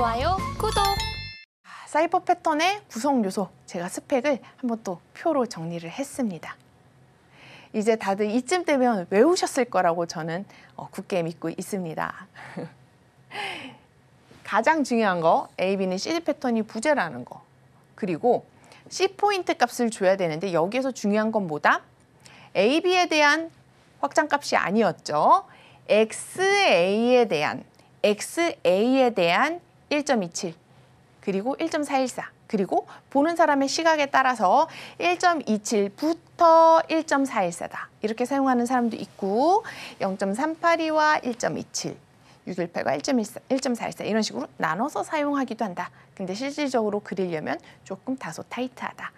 좋아요, 구독! 사이버 패턴의 구성 요소, 제가 스펙을 한번 또 표로 정리를 했습니다. 이제 다들 이쯤 되면 외우셨을 거라고 저는 어, 굳게 믿고 있습니다. 가장 중요한 거 AB는 CD 패턴이 부재라는 거 그리고 C포인트 값을 줘야 되는데 여기에서 중요한 건 뭐다? AB에 대한 확장값이 아니었죠. XA에 대한 XA에 대한 1.27 그리고 1.414 그리고 보는 사람의 시각에 따라서 1.27부터 1.414다 이렇게 사용하는 사람도 있고 0.382와 1.27 618과 1.14, 1.414 이런 식으로 나눠서 사용하기도 한다. 근데 실질적으로 그리려면 조금 다소 타이트하다.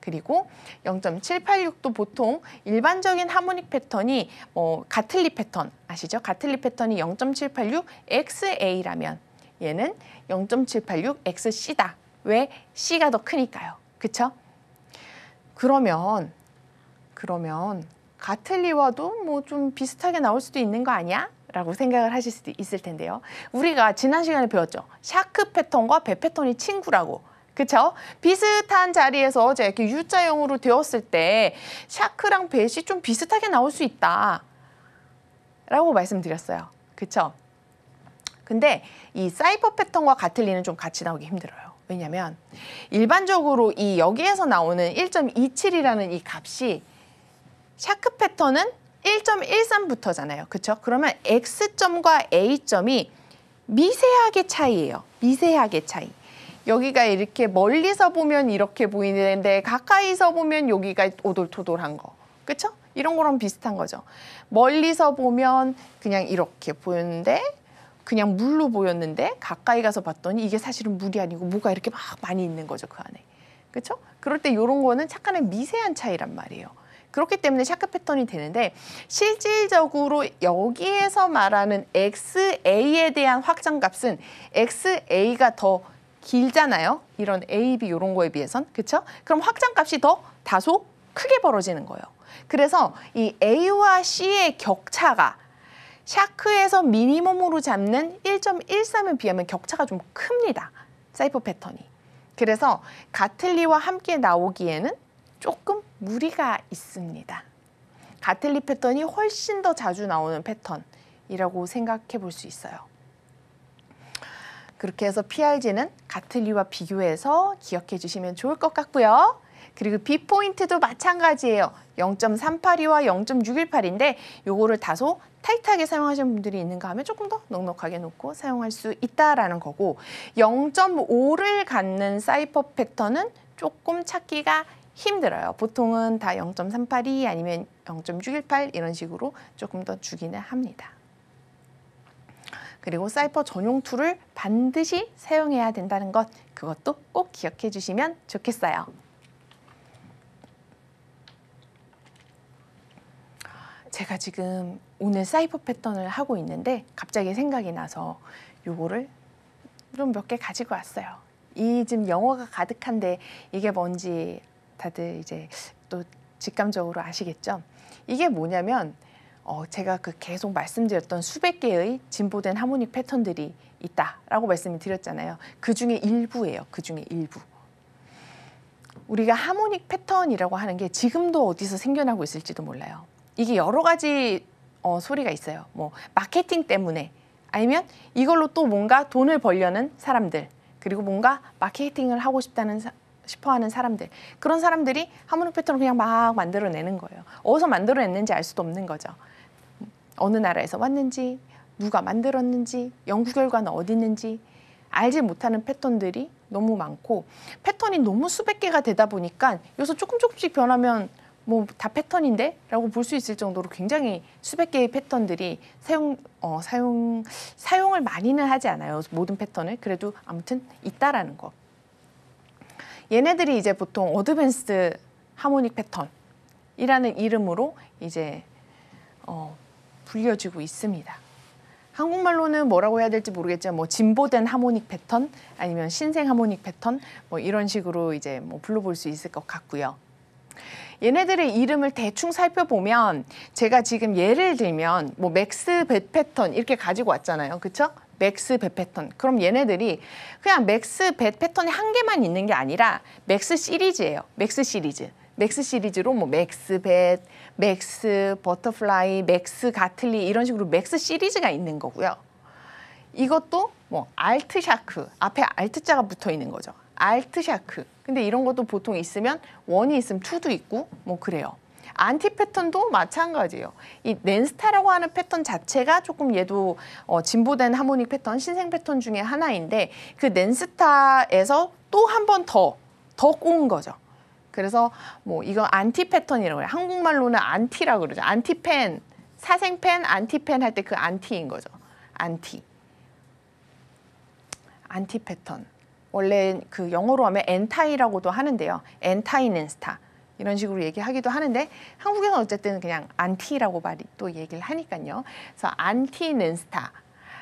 그리고 0.786도 보통 일반적인 하모닉 패턴이 어, 가틀리 패턴 아시죠? 가틀리 패턴이 0.786 XA라면 얘는 0.786xc다. 왜? c가 더 크니까요. 그쵸? 그러면 그러면 같은 리와도 뭐 좀 비슷하게 나올 수도 있는 거 아니야? 라고 생각을 하실 수도 있을 텐데요. 우리가 지난 시간에 배웠죠. 샤크 패턴과 배 패턴이 친구라고. 그쵸? 비슷한 자리에서 제 이렇게 U자형으로 되었을 때 샤크랑 벳이 좀 비슷하게 나올 수 있다. 라고 말씀드렸어요. 그쵸? 근데 이사이퍼 패턴과 가틀리는 좀 같이 나오기 힘들어요. 왜냐면 일반적으로 이 여기에서 나오는 1.27이라는 이 값이 샤크 패턴은 1.13부터잖아요. 그렇죠? 그러면 x점과 a점이 미세하게 차이예요. 미세하게 차이. 여기가 이렇게 멀리서 보면 이렇게 보이는데 가까이서 보면 여기가 오돌토돌한 거. 그렇죠? 이런 거랑 비슷한 거죠. 멀리서 보면 그냥 이렇게 보이는데 그냥 물로 보였는데 가까이 가서 봤더니 이게 사실은 물이 아니고 뭐가 이렇게 막 많이 있는 거죠 그 안에 그렇죠? 그럴 때 이런 거는 착한의 미세한 차이란 말이에요. 그렇기 때문에 샤크 패턴이 되는데 실질적으로 여기에서 말하는 XA에 대한 확장값은 XA가 더 길잖아요. 이런 A, B 이런 거에 비해선. 그렇죠? 그럼 확장값이 더 다소 크게 벌어지는 거예요. 그래서 이 A와 C의 격차가 샤크에서 미니멈으로 잡는 1.13에 비하면 격차가 좀 큽니다. 사이퍼 패턴이. 그래서 가틀리와 함께 나오기에는 조금 무리가 있습니다. 가틀리 패턴이 훨씬 더 자주 나오는 패턴이라고 생각해 볼 수 있어요. 그렇게 해서 PRG는 가틀리와 비교해서 기억해 주시면 좋을 것 같고요. 그리고 빗포인트도 마찬가지예요. 0.382와 0.618인데 요거를 다소 타이트하게 사용하시는 분들이 있는가 하면 조금 더 넉넉하게 놓고 사용할 수 있다라는 거고 0.5를 갖는 사이퍼 패턴은 조금 찾기가 힘들어요. 보통은 다 0.382 아니면 0.618 이런 식으로 조금 더 주기는 합니다. 그리고 사이퍼 전용 툴을 반드시 사용해야 된다는 것 그것도 꼭 기억해 주시면 좋겠어요. 제가 지금 오늘 사이버 패턴을 하고 있는데 갑자기 생각이 나서 요거를 좀 몇 개 가지고 왔어요. 이 지금 영어가 가득한데 이게 뭔지 다들 이제 또 직감적으로 아시겠죠? 이게 뭐냐면 어, 제가 그 계속 말씀드렸던 수백 개의 진보된 하모닉 패턴들이 있다라고 말씀을 드렸잖아요. 그 중에 일부예요. 그 중에 일부. 우리가 하모닉 패턴이라고 하는 게 지금도 어디서 생겨나고 있을지도 몰라요. 이게 여러 가지 어, 소리가 있어요. 뭐 마케팅 때문에 아니면 이걸로 또 뭔가 돈을 벌려는 사람들 그리고 뭔가 마케팅을 하고 싶다는 사, 싶어하는 사람들 그런 사람들이 하모닉 패턴을 그냥 막 만들어내는 거예요. 어디서 만들어냈는지 알 수도 없는 거죠. 어느 나라에서 왔는지 누가 만들었는지 연구 결과는 어디 있는지 알지 못하는 패턴들이 너무 많고 패턴이 너무 수백 개가 되다 보니까 여기서 조금 조금씩 변하면 뭐다 패턴인데? 라고 볼 수 있을 정도로 굉장히 수백 개의 패턴들이 사용, 어, 사용, 사용을 많이는 하지 않아요. 모든 패턴을. 그래도 아무튼 있다라는 거. 얘네들이 이제 보통 어드밴스드 하모닉 패턴이라는 이름으로 이제 어, 불려지고 있습니다. 한국말로는 뭐라고 해야 될지 모르겠지만 뭐 진보된 하모닉 패턴 아니면 신생 하모닉 패턴 뭐 이런 식으로 이제 뭐 불러볼 수 있을 것 같고요. 얘네들의 이름을 대충 살펴보면 제가 지금 예를 들면 뭐 맥스 벳 패턴 이렇게 가지고 왔잖아요. 그렇죠? 맥스 벳 패턴. 그럼 얘네들이 그냥 맥스 벳 패턴이 한 개만 있는 게 아니라 맥스 시리즈예요. 맥스 시리즈. 맥스 시리즈로 뭐 맥스 벳, 맥스 버터플라이, 맥스 가틀리 이런 식으로 맥스 시리즈가 있는 거고요. 이것도 뭐 알트 샤크 앞에 알트자가 붙어 있는 거죠. 알트 샤크 근데 이런 것도 보통 있으면 원이 있으면 투도 있고 뭐 그래요. 안티 패턴도 마찬가지예요. 이 낸스타라고 하는 패턴 자체가 조금 얘도 어, 진보된 하모닉 패턴, 신생 패턴 중에 하나인데 그 낸스타에서 또 한 번 더, 더 꼬은 거죠. 그래서 뭐 이건 안티 패턴이라고 해요. 한국말로는 안티라고 그러죠. 안티팬사생팬안티팬할 때 그 안티인 그 거죠. 안티. 안티 패턴. 원래 그 영어로 하면 엔타이라고도 하는데요. 엔타이는 스타 이런 식으로 얘기하기도 하는데 한국에서는 어쨌든 그냥 안티라고 말이 또 얘기를 하니까요. 그래서 안티는 스타,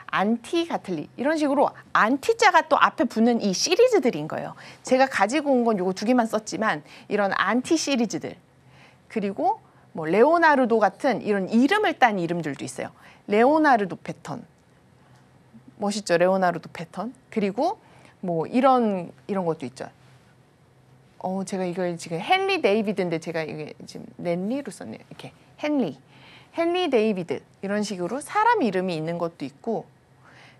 안티 가틀리 이런 식으로 안티자가 또 앞에 붙는 이 시리즈들인 거예요. 제가 가지고 온 건 요거 두 개만 썼지만 이런 안티 시리즈들 그리고 뭐 레오나르도 같은 이런 이름을 딴 이름들도 있어요. 레오나르도 패턴 멋있죠 레오나르도 패턴 그리고 뭐 이런 이런 것도 있죠. 어 제가 이걸 지금 헨리 데이비드인데 제가 이게 지금 랜리로 썼네요. 이렇게 헨리, 헨리 데이비드 이런 식으로 사람 이름이 있는 것도 있고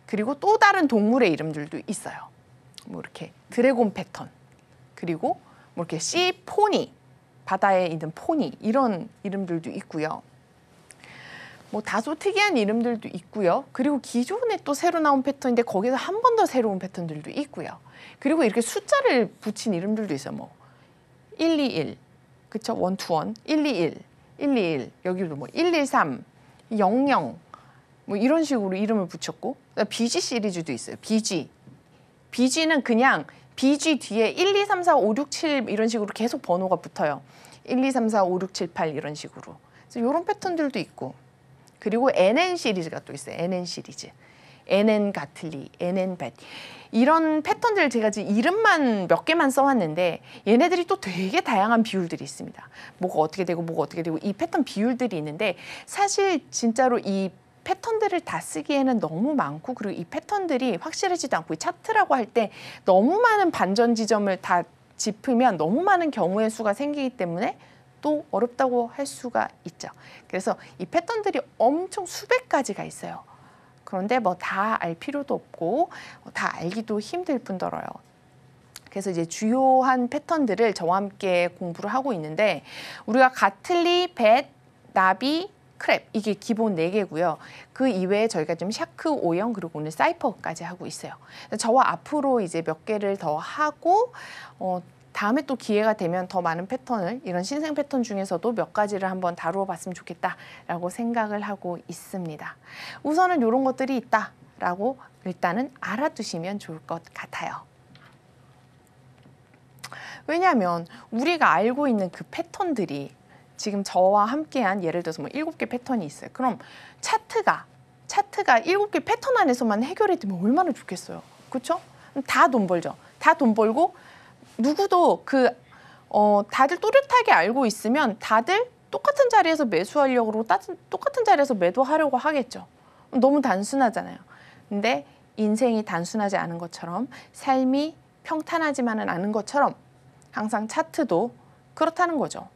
그리고 또 다른 동물의 이름들도 있어요. 뭐 이렇게 드래곤 패턴 그리고 뭐 이렇게 씨 포니 바다에 있는 포니 이런 이름들도 있고요. 뭐 다소 특이한 이름들도 있고요. 그리고 기존에 또 새로 나온 패턴인데 거기서 한 번 더 새로운 패턴들도 있고요. 그리고 이렇게 숫자를 붙인 이름들도 있어요. 뭐 121, 그쵸? 121, 121, 121, 여기도 뭐1 2 3 00, 뭐 이런 식으로 이름을 붙였고 BG 시리즈도 있어요. BG. BG는 그냥 BG 뒤에 1, 2, 3, 4, 5, 6, 7 이런 식으로 계속 번호가 붙어요. 1, 2, 3, 4, 5, 6, 7, 8 이런 식으로. 그래서 이런 패턴들도 있고 그리고 NN 시리즈가 또 있어요. NN 시리즈. NN 가틀리, NN 벳. 이런 패턴들을 제가 지금 이름만 몇 개만 써왔는데 얘네들이 또 되게 다양한 비율들이 있습니다. 뭐가 어떻게 되고 뭐가 어떻게 되고 이 패턴 비율들이 있는데 사실 진짜로 이 패턴들을 다 쓰기에는 너무 많고 그리고 이 패턴들이 확실해지도 않고 이 차트라고 할 때 너무 많은 반전 지점을 다 짚으면 너무 많은 경우의 수가 생기기 때문에 또 어렵다고 할 수가 있죠. 그래서 이 패턴들이 엄청 수백 가지가 있어요. 그런데 뭐 다 알 필요도 없고 다 알기도 힘들 뿐더러요. 그래서 이제 주요한 패턴들을 저와 함께 공부를 하고 있는데 우리가 가틀리, 벳, 나비, 크랩 이게 기본 네개고요그 이외에 저희가 좀 샤크, 오형 그리고 오늘 사이퍼까지 하고 있어요. 저와 앞으로 이제 몇 개를 더 하고 어, 다음에 또 기회가 되면 더 많은 패턴을 이런 신생 패턴 중에서도 몇 가지를 한번 다루어 봤으면 좋겠다라고 생각을 하고 있습니다. 우선은 이런 것들이 있다라고 일단은 알아두시면 좋을 것 같아요. 왜냐하면 우리가 알고 있는 그 패턴들이 지금 저와 함께한 예를 들어서 뭐일개 패턴이 있어요. 그럼 차트가 차트가 일개 패턴 안에서만 해결이 되면 얼마나 좋겠어요. 그렇죠? 다 돈 벌죠. 다 돈 벌고 누구도 그 어, 다들 또렷하게 알고 있으면 다들 똑같은 자리에서 매수하려고 따진, 똑같은 자리에서 매도하려고 하겠죠. 너무 단순하잖아요. 근데 인생이 단순하지 않은 것처럼 삶이 평탄하지만은 않은 것처럼 항상 차트도 그렇다는 거죠.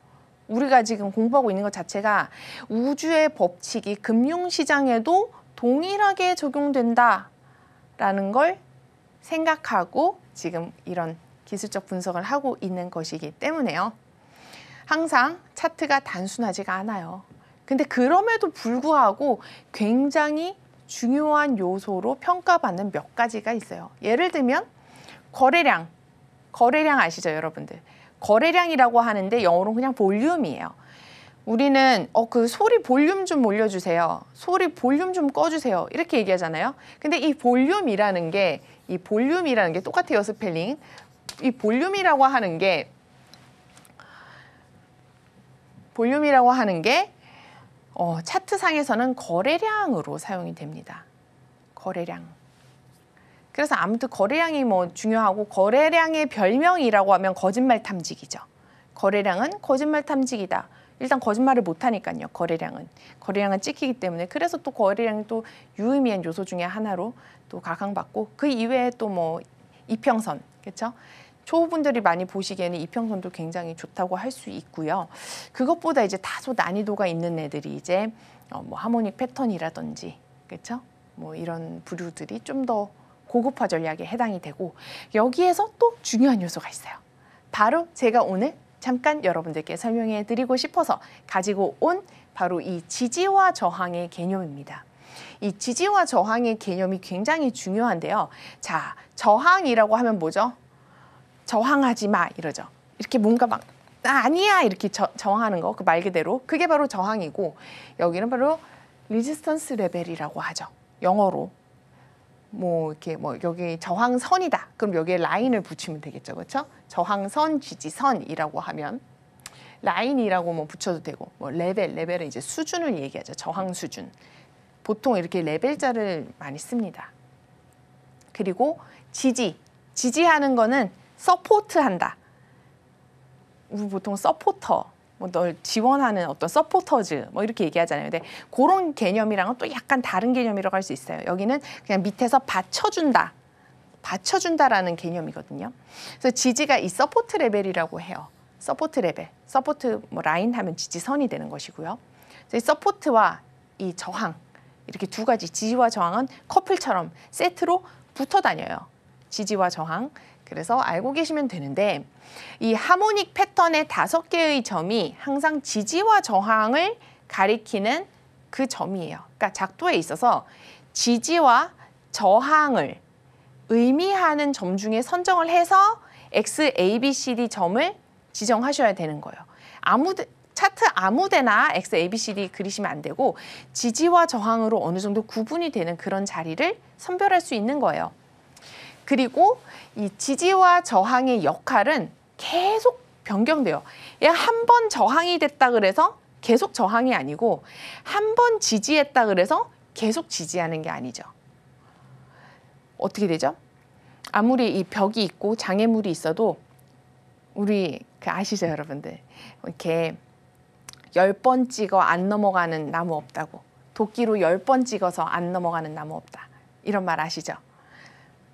우리가 지금 공부하고 있는 것 자체가 우주의 법칙이 금융시장에도 동일하게 적용된다라는 걸 생각하고 지금 이런 기술적 분석을 하고 있는 것이기 때문에요. 항상 차트가 단순하지가 않아요. 근데 그럼에도 불구하고 굉장히 중요한 요소로 평가받는 몇 가지가 있어요. 예를 들면 거래량, 거래량 아시죠 여러분들? 거래량이라고 하는데 영어로 그냥 볼륨이에요. 우리는 어 그 소리 볼륨 좀 올려주세요. 소리 볼륨 좀 꺼주세요. 이렇게 얘기하잖아요. 근데 이 볼륨이라는 게 이 볼륨이라는 게 똑같아요 스펠링. 이 볼륨이라고 하는 게 볼륨이라고 하는 게 어, 차트상에서는 거래량으로 사용이 됩니다. 거래량. 그래서 아무튼 거래량이 뭐 중요하고 거래량의 별명이라고 하면 거짓말 탐지기죠. 거래량은 거짓말 탐지기다. 일단 거짓말을 못하니까요. 거래량은. 거래량은 찍히기 때문에 그래서 또 거래량이 또 유의미한 요소 중의 하나로 또 가강받고 그 이외에 또 뭐 이평선, 그렇죠? 초보분들이 많이 보시기에는 이평선도 굉장히 좋다고 할 수 있고요. 그것보다 이제 다소 난이도가 있는 애들이 이제 어, 뭐 하모닉 패턴이라든지 그렇죠? 뭐 이런 부류들이 좀 더 고급화 전략에 해당이 되고 여기에서 또 중요한 요소가 있어요. 바로 제가 오늘 잠깐 여러분들께 설명해 드리고 싶어서 가지고 온 바로 이 지지와 저항의 개념입니다. 이 지지와 저항의 개념이 굉장히 중요한데요. 자, 저항이라고 하면 뭐죠? 저항하지 마 이러죠. 이렇게 뭔가 막 아, 아니야 이렇게 저, 저항하는 거 그 말 그대로 그게 바로 저항이고 여기는 바로 리지스턴스 레벨이라고 하죠. 영어로 뭐 이렇게 뭐 여기 저항선이다. 그럼 여기에 라인을 붙이면 되겠죠. 그렇죠? 저항선, 지지선이라고 하면 라인이라고 뭐 붙여도 되고 뭐 레벨, 레벨은 이제 수준을 얘기하죠. 저항 수준. 보통 이렇게 레벨자를 많이 씁니다. 그리고 지지, 지지하는 거는 서포트한다. 우리 보통 서포터, 뭐널 지원하는 어떤 서포터즈 뭐 이렇게 얘기하잖아요. 근데 그런 개념이랑은 또 약간 다른 개념이라고 할 수 있어요. 여기는 그냥 밑에서 받쳐준다. 받쳐준다라는 개념이거든요. 그래서 지지가 이 서포트 레벨이라고 해요. 서포트 레벨, 서포트 뭐 라인 하면 지지선이 되는 것이고요. 이 서포트와 이 저항 이렇게 두 가지 지지와 저항은 커플처럼 세트로 붙어 다녀요. 지지와 저항. 그래서 알고 계시면 되는데 이 하모닉 패턴의 다섯 개의 점이 항상 지지와 저항을 가리키는 그 점이에요. 그러니까 작도에 있어서 지지와 저항을 의미하는 점 중에 선정을 해서 X, A, B, C, D 점을 지정하셔야 되는 거예요. 아무 데, 차트 아무데나 X, A, B, C, D 그리시면 안 되고 지지와 저항으로 어느 정도 구분이 되는 그런 자리를 선별할 수 있는 거예요. 그리고 이 지지와 저항의 역할은 계속 변경돼요. 한번 저항이 됐다 그래서 계속 저항이 아니고 한 번 지지했다 그래서 계속 지지하는 게 아니죠. 어떻게 되죠? 아무리 이 벽이 있고 장애물이 있어도 우리 그 아시죠 여러분들 이렇게 열 번 찍어 안 넘어가는 나무 없다고 도끼로 열 번 찍어서 안 넘어가는 나무 없다 이런 말 아시죠?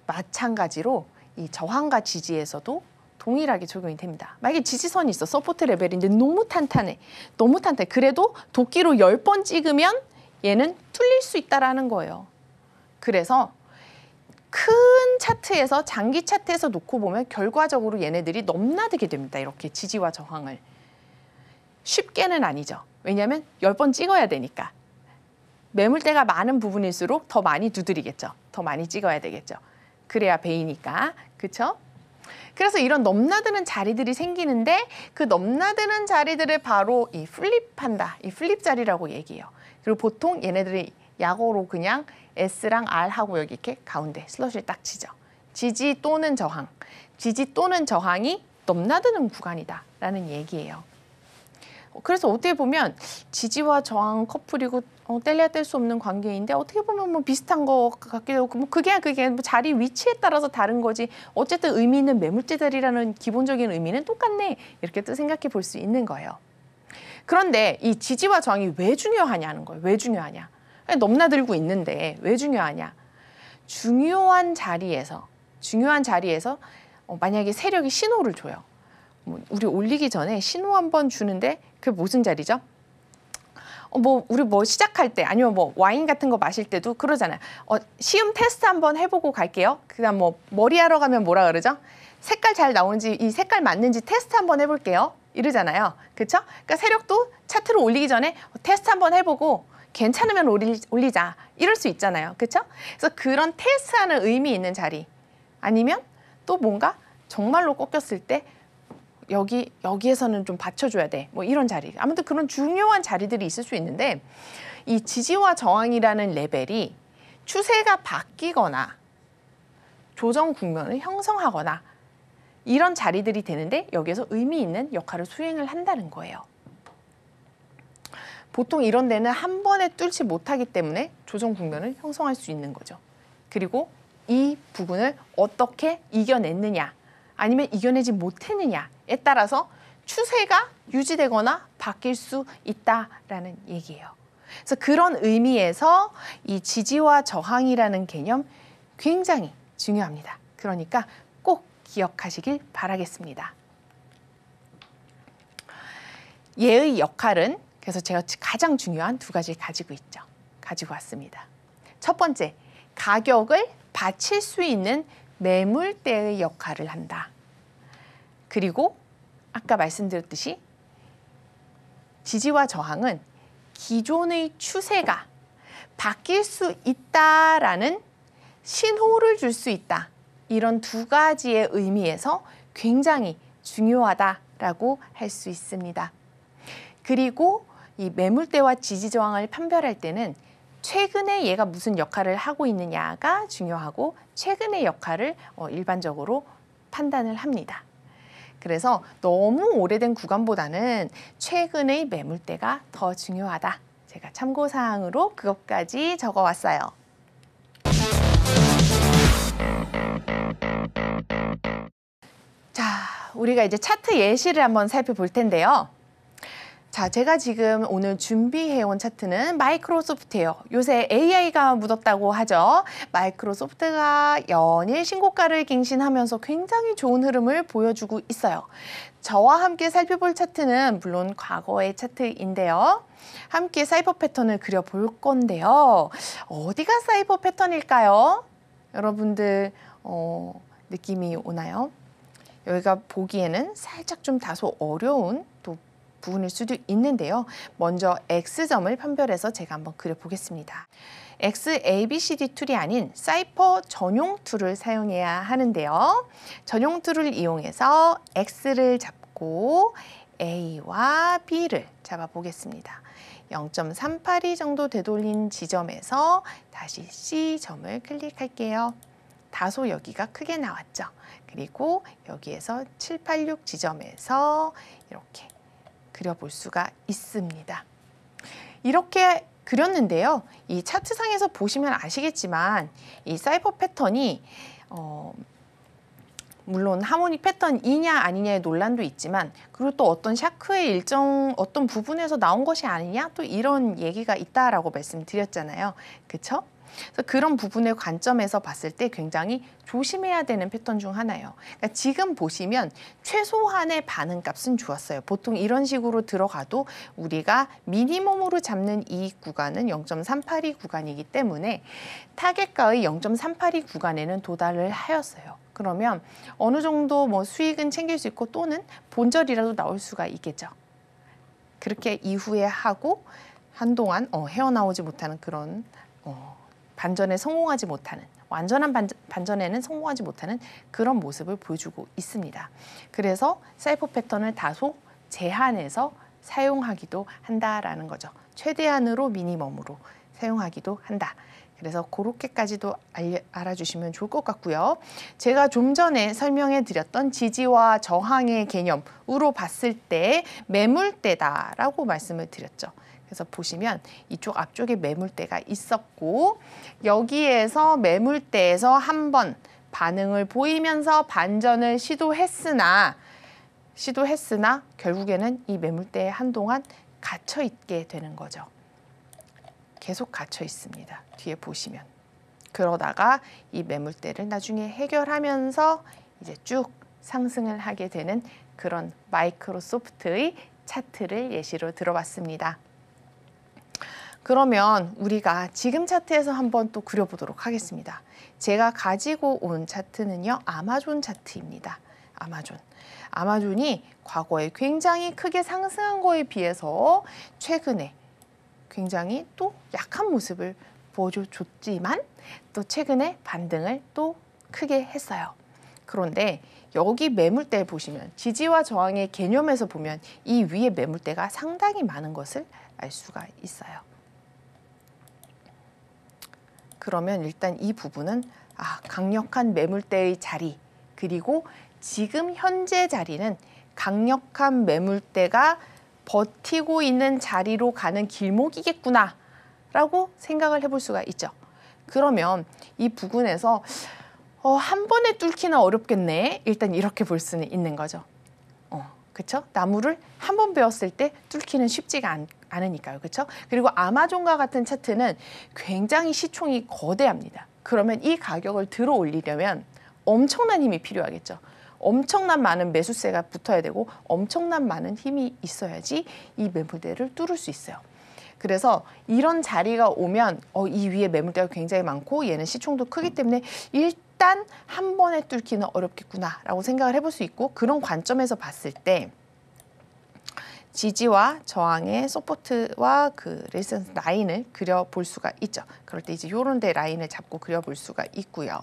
마찬가지로 이 저항과 지지에서도 동일하게 적용이 됩니다. 만약에 지지선이 있어 서포트 레벨인데 너무 탄탄해. 너무 탄탄해. 그래도 도끼로 10번 찍으면 얘는 뚫릴 수있다라 거예요. 그래서 큰 차트에서 장기 차트에서 놓고 보면 결과적으로 얘네들이 넘나들게 됩니다. 이렇게 지지와 저항을. 쉽게는 아니죠. 왜냐하면 10번 찍어야 되니까. 매물대가 많은 부분일수록 더 많이 두드리겠죠. 더 많이 찍어야 되겠죠. 그래야 배이니까. 그쵸? 그래서 이런 넘나드는 자리들이 생기는데 그 넘나드는 자리들을 바로 이 플립한다. 이 플립 자리라고 얘기해요. 그리고 보통 얘네들이 약어로 그냥 S랑 R하고 여기 이렇게 가운데 슬롯을 딱 치죠. 지지 또는 저항. 지지 또는 저항이 넘나드는 구간이다. 라는 얘기예요. 그래서 어떻게 보면 지지와 저항 커플이고 어, 뗄래야 뗄 수 없는 관계인데 어떻게 보면 뭐 비슷한 것 같기도 하고 뭐 그게 그게 뭐 자리 위치에 따라서 다른 거지 어쨌든 의미는 매물지들이라는 기본적인 의미는 똑같네 이렇게 또 생각해 볼 수 있는 거예요. 그런데 이 지지와 저항이 왜 중요하냐는 거예요. 왜 중요하냐? 넘나들고 있는데 왜 중요하냐? 중요한 자리에서 중요한 자리에서 어, 만약에 세력이 신호를 줘요. 뭐 우리 올리기 전에 신호 한번 주는데 그게 무슨 자리죠? 어, 뭐 우리 뭐 시작할 때 아니면 뭐 와인 같은 거 마실 때도 그러잖아요. 어, 시음 테스트 한번 해보고 갈게요. 그다음 뭐 머리하러 가면 뭐라 그러죠? 색깔 잘 나오는지 이 색깔 맞는지 테스트 한번 해볼게요. 이러잖아요. 그렇죠? 그러니까 세력도 차트를 올리기 전에 어, 테스트 한번 해보고 괜찮으면 올리, 올리자 이럴 수 있잖아요. 그렇죠? 그래서 그런 테스트하는 의미 있는 자리 아니면 또 뭔가 정말로 꺾였을 때 여기 여기에서는 좀 받쳐줘야 돼. 뭐 이런 자리. 아무튼 그런 중요한 자리들이 있을 수 있는데 이 지지와 저항이라는 레벨이 추세가 바뀌거나 조정 국면을 형성하거나 이런 자리들이 되는데 여기에서 의미 있는 역할을 수행을 한다는 거예요. 보통 이런 데는 한 번에 뚫지 못하기 때문에 조정 국면을 형성할 수 있는 거죠. 그리고 이 부분을 어떻게 이겨냈느냐 아니면 이겨내지 못했느냐에 따라서 추세가 유지되거나 바뀔 수 있다라는 얘기예요. 그래서 그런 의미에서 이 지지와 저항이라는 개념 굉장히 중요합니다. 그러니까 꼭 기억하시길 바라겠습니다. 예의 역할은 그래서 제가 가장 중요한 두 가지를 가지고 있죠. 가지고 왔습니다. 첫 번째, 가격을 바칠 수 있는 매물대의 역할을 한다. 그리고 아까 말씀드렸듯이 지지와 저항은 기존의 추세가 바뀔 수 있다라는 신호를 줄 수 있다. 이런 두 가지의 의미에서 굉장히 중요하다라고 할 수 있습니다. 그리고 이 매물대와 지지저항을 판별할 때는 최근에 얘가 무슨 역할을 하고 있느냐가 중요하고 최근의 역할을 어, 일반적으로 판단을 합니다. 그래서 너무 오래된 구간보다는 최근의 매물대가 더 중요하다. 제가 참고사항으로 그것까지 적어왔어요. 자, 우리가 이제 차트 예시를 한번 살펴볼 텐데요. 자, 제가 지금 오늘 준비해온 차트는 마이크로소프트예요. 요새 AI가 묻었다고 하죠. 마이크로소프트가 연일 신고가를 갱신하면서 굉장히 좋은 흐름을 보여주고 있어요. 저와 함께 살펴볼 차트는 물론 과거의 차트인데요. 함께 사이버 패턴을 그려볼 건데요. 어디가 사이버 패턴일까요? 여러분들 어, 느낌이 오나요? 여기가 보기에는 살짝 좀 다소 어려운 부분일 수도 있는데요. 먼저 X점을 판별해서 제가 한번 그려보겠습니다. XABCD 툴이 아닌 사이퍼 전용 툴을 사용해야 하는데요. 전용 툴을 이용해서 X를 잡고 A와 B를 잡아보겠습니다. 0.382 정도 되돌린 지점에서 다시 C점을 클릭할게요. 다소 여기가 크게 나왔죠. 그리고 여기에서 786 지점에서 이렇게 그려볼 수가 있습니다. 이렇게 그렸는데요. 이 차트상에서 보시면 아시겠지만 이 사이퍼 패턴이 어, 물론 하모닉 패턴이냐 아니냐의 논란도 있지만 그리고 또 어떤 샤크의 일정 어떤 부분에서 나온 것이 아니냐 또 이런 얘기가 있다라고 말씀드렸잖아요. 그쵸? 그래서 그런 부분의 관점에서 봤을 때 굉장히 조심해야 되는 패턴 중 하나예요. 그러니까 지금 보시면 최소한의 반응값은 주었어요. 보통 이런 식으로 들어가도 우리가 미니멈으로 잡는 이 구간은 0.382 구간이기 때문에 타겟가의 0.382 구간에는 도달을 하였어요. 그러면 어느 정도 뭐 수익은 챙길 수 있고 또는 본절이라도 나올 수가 있겠죠. 그렇게 이후에 하고 한동안 어, 헤어나오지 못하는 그런 어, 반전에 성공하지 못하는 완전한 반전, 에는 성공하지 못하는 그런 모습을 보여주고 있습니다. 그래서 사이 패턴을 다소 제한해서 사용하기도 한다라는 거죠. 최대한으로 미니멈으로 사용하기도 한다. 그래서 그렇게까지도 알아주시면 좋을 것 같고요. 제가 좀 전에 설명해 드렸던 지지와 저항의 개념으로 봤을 때 매물대다라고 말씀을 드렸죠. 그래서 보시면 이쪽 앞쪽에 매물대가 있었고 여기에서 매물대에서 한 번 반응을 보이면서 반전을 시도했으나 시도했으나 결국에는 이 매물대에 한동안 갇혀 있게 되는 거죠. 계속 갇혀 있습니다. 뒤에 보시면. 그러다가 이 매물대를 나중에 해결하면서 이제 쭉 상승을 하게 되는 그런 마이크로소프트의 차트를 예시로 들어봤습니다. 그러면 우리가 지금 차트에서 한번 또 그려보도록 하겠습니다. 제가 가지고 온 차트는요. 아마존 차트입니다. 아마존. 아마존이 과거에 굉장히 크게 상승한 거에 비해서 최근에 굉장히 또 약한 모습을 보여줬지만 또 최근에 반등을 또 크게 했어요. 그런데 여기 매물대 보시면 지지와 저항의 개념에서 보면 이 위에 매물대가 상당히 많은 것을 알 수가 있어요. 그러면 일단 이 부분은 아, 강력한 매물대의 자리 그리고 지금 현재 자리는 강력한 매물대가 버티고 있는 자리로 가는 길목이겠구나 라고 생각을 해볼 수가 있죠. 그러면 이 부분에서 어, 한 번에 뚫기는 어렵겠네. 일단 이렇게 볼 수는 있는 거죠. 어, 그쵸? 나무를 한 번 베었을 때 뚫기는 쉽지가 않, 않으니까요. 그렇죠? 그리고 아마존과 같은 차트는 굉장히 시총이 거대합니다. 그러면 이 가격을 들어 올리려면 엄청난 힘이 필요하겠죠. 엄청난 많은 매수세가 붙어야 되고 엄청난 많은 힘이 있어야지 이 매물대를 뚫을 수 있어요. 그래서 이런 자리가 오면 어, 이 위에 매물대가 굉장히 많고 얘는 시총도 크기 때문에 일단 한 번에 뚫기는 어렵겠구나라고 생각을 해볼 수 있고 그런 관점에서 봤을 때 지지와 저항의 서포트와 그 레지스턴스 라인을 그려볼 수가 있죠. 그럴 때 이제 요런 데 라인을 잡고 그려볼 수가 있고요.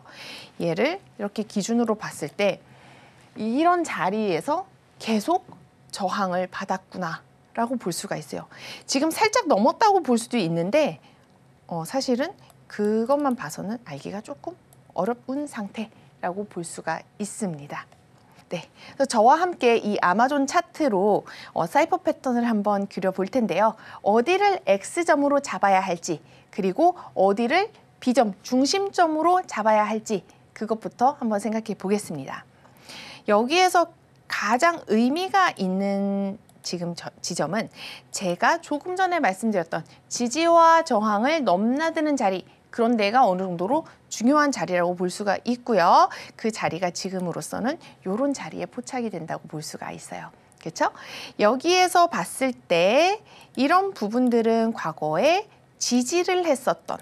얘를 이렇게 기준으로 봤을 때 이런 자리에서 계속 저항을 받았구나 라고 볼 수가 있어요. 지금 살짝 넘었다고 볼 수도 있는데 어, 사실은 그것만 봐서는 알기가 조금 어려운 상태라고 볼 수가 있습니다. 네, 그래서 저와 함께 이 아마존 차트로 어, 사이퍼 패턴을 한번 그려볼 텐데요. 어디를 X점으로 잡아야 할지 그리고 어디를 B점 중심점으로 잡아야 할지 그것부터 한번 생각해 보겠습니다. 여기에서 가장 의미가 있는 지금 저, 지점은 제가 조금 전에 말씀드렸던 지지와 저항을 넘나드는 자리 그런 데가 어느 정도로 중요한 자리라고 볼 수가 있고요. 그 자리가 지금으로서는 이런 자리에 포착이 된다고 볼 수가 있어요. 그렇죠? 여기에서 봤을 때 이런 부분들은 과거에 지지를 했었던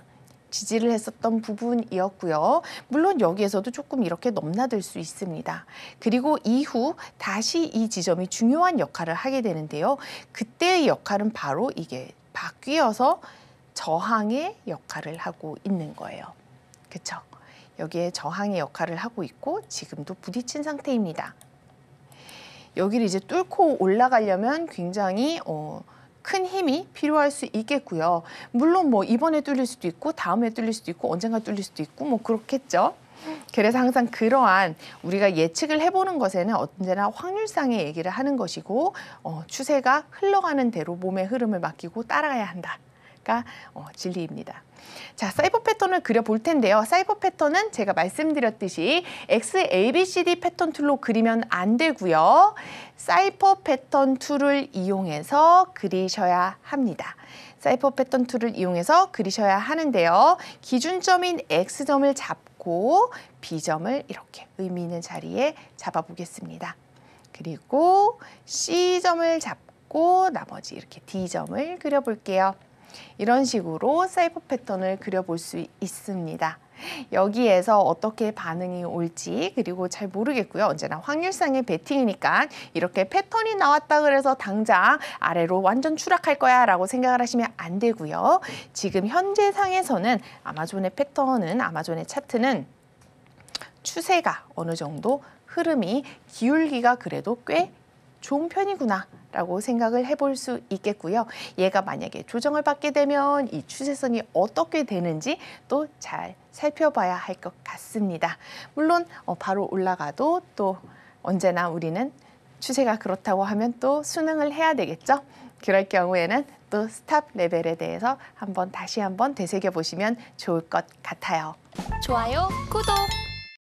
지지를 했었던 부분이었고요. 물론 여기에서도 조금 이렇게 넘나들 수 있습니다. 그리고 이후 다시 이 지점이 중요한 역할을 하게 되는데요. 그때의 역할은 바로 이게 바뀌어서 저항의 역할을 하고 있는 거예요. 그렇죠? 여기에 저항의 역할을 하고 있고 지금도 부딪힌 상태입니다. 여기를 이제 뚫고 올라가려면 굉장히 어, 큰 힘이 필요할 수 있겠고요. 물론 뭐 이번에 뚫릴 수도 있고 다음에 뚫릴 수도 있고 언젠가 뚫릴 수도 있고 뭐 그렇겠죠. 그래서 항상 그러한 우리가 예측을 해보는 것에는 언제나 확률상의 얘기를 하는 것이고 어, 추세가 흘러가는 대로 몸의 흐름을 맡기고 따라가야 한다. 가 어, 진리입니다. 자, 사이버 패턴을 그려볼 텐데요. 사이버 패턴은 제가 말씀드렸듯이 X, A, B, C, D 패턴 툴로 그리면 안 되고요. 사이퍼 패턴 툴을 이용해서 그리셔야 합니다. 사이퍼 패턴 툴을 이용해서 그리셔야 하는데요. 기준점인 X점을 잡고 B점을 이렇게 의미 있는 자리에 잡아보겠습니다. 그리고 C점을 잡고 나머지 이렇게 D점을 그려볼게요. 이런 식으로 사이버 패턴을 그려볼 수 있습니다. 여기에서 어떻게 반응이 올지 그리고 잘 모르겠고요. 언제나 확률상의 베팅이니까 이렇게 패턴이 나왔다 그래서 당장 아래로 완전 추락할 거야 라고 생각을 하시면 안 되고요. 지금 현재 상에서는 아마존의 패턴은 아마존의 차트는 추세가 어느 정도 흐름이 기울기가 그래도 꽤 좋은 편이구나 라고 생각을 해볼 수 있겠고요. 얘가 만약에 조정을 받게 되면 이 추세선이 어떻게 되는지 또 잘 살펴봐야 할 것 같습니다. 물론 어, 바로 올라가도 또 언제나 우리는 추세가 그렇다고 하면 또 수능을 해야 되겠죠. 그럴 경우에는 또 스탑 레벨에 대해서 한번 다시 한번 되새겨 보시면 좋을 것 같아요. 좋아요, 구독!